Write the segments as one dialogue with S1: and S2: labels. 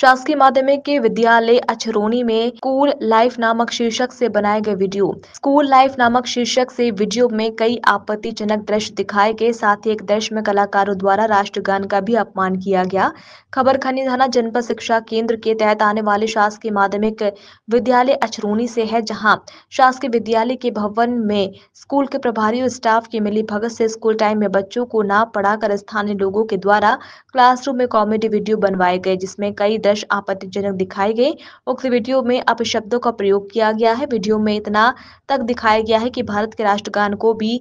S1: शासकीय माध्यमिक के विद्यालय अछरोनी में स्कूल लाइफ नामक शीर्षक से बनाए गए वीडियो स्कूल लाइफ नामक शीर्षक से वीडियो में कई आपत्तिजनक दृश्य दिखाए गए साथ ही एक दृश्य में कलाकारों द्वारा राष्ट्रगान का भी अपमान किया गया खबर खनी थाना जनपद शिक्षा केंद्र के तहत आने वाले शासकीय माध्यमिक विद्यालय अछरोनी से है जहाँ शासकीय विद्यालय के भवन में स्कूल के प्रभारी और स्टाफ की मिली भगत से स्कूल टाइम में बच्चों को ना पढ़ाकर स्थानीय लोगों के द्वारा क्लासरूम में कॉमेडी वीडियो बनवाए गए जिसमें कई दृश्य आपत्तिजनक दिखाई गए उक्त वीडियो में अपशब्दों का प्रयोग किया गया है वीडियो में इतना तक दिखाया गया है कि भारत के राष्ट्रगान को भी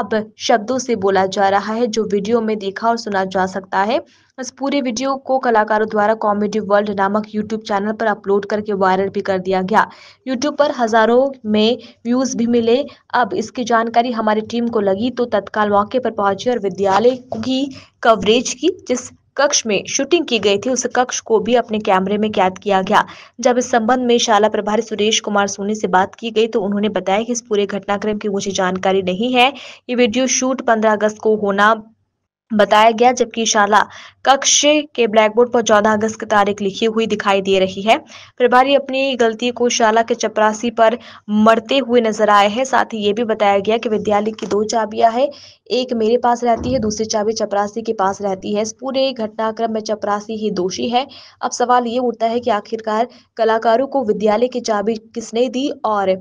S1: अब शब्दों से बोला जा रहा है जो वीडियो में देखा और सुना जा सकता है इस पूरे वीडियो को कलाकारों द्वारा कॉमेडी वर्ल्ड नामक यूट्यूब चैनल पर अपलोड करके वायरल भी कर दिया गया यूट्यूब पर हजारों में व्यूज भी मिले अब इसकी जानकारी हमारी टीम को लगी तो तत्काल मौके पर पहुंची और विद्यालय की कवरेज की जिस कक्ष में शूटिंग की गई थी उस कक्ष को भी अपने कैमरे में कैद किया गया जब इस संबंध में शाला प्रभारी सुरेश कुमार सोनी से बात की गई तो उन्होंने बताया कि इस पूरे घटनाक्रम की मुझे जानकारी नहीं है ये वीडियो शूट पंद्रह अगस्त को होना बताया गया जबकि शाला कक्ष के ब्लैकबोर्ड पर 14 अगस्त की तारीख लिखी हुई दिखाई दे रही है प्रभारी अपनी गलती को शाला के चपरासी पर मरते हुए नजर आए हैं साथ ही ये भी बताया गया कि विद्यालय की दो चाबियां हैं एक मेरे पास रहती है दूसरी चाबी चपरासी के पास रहती है इस पूरे घटनाक्रम में चपरासी ही दोषी है अब सवाल ये उठता है कि आखिरकार कलाकारों को विद्यालय की चाबी किसने दी और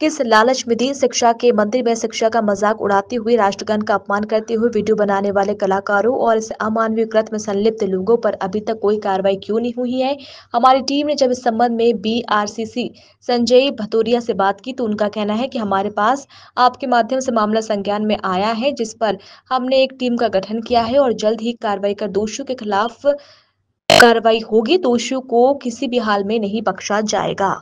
S1: किस लालच में दीन शिक्षा के मंदिर में शिक्षा का मजाक उड़ाते हुए राष्ट्रगान का अपमान करते हुए वीडियो बनाने वाले कलाकारों और इस अमानवीय कृत में संलिप्त लोगों पर अभी तक कोई कार्रवाई क्यों नहीं हुई है हमारी टीम ने जब इस संबंध में बीआरसीसी संजय भतोरिया से बात की तो उनका कहना है कि हमारे पास आपके माध्यम से मामला संज्ञान में आया है जिस पर हमने एक टीम का गठन किया है और जल्द ही कार्रवाई कर दोषियों के खिलाफ कार्रवाई होगी दोषियों को किसी भी हाल में नहीं बख्शा जाएगा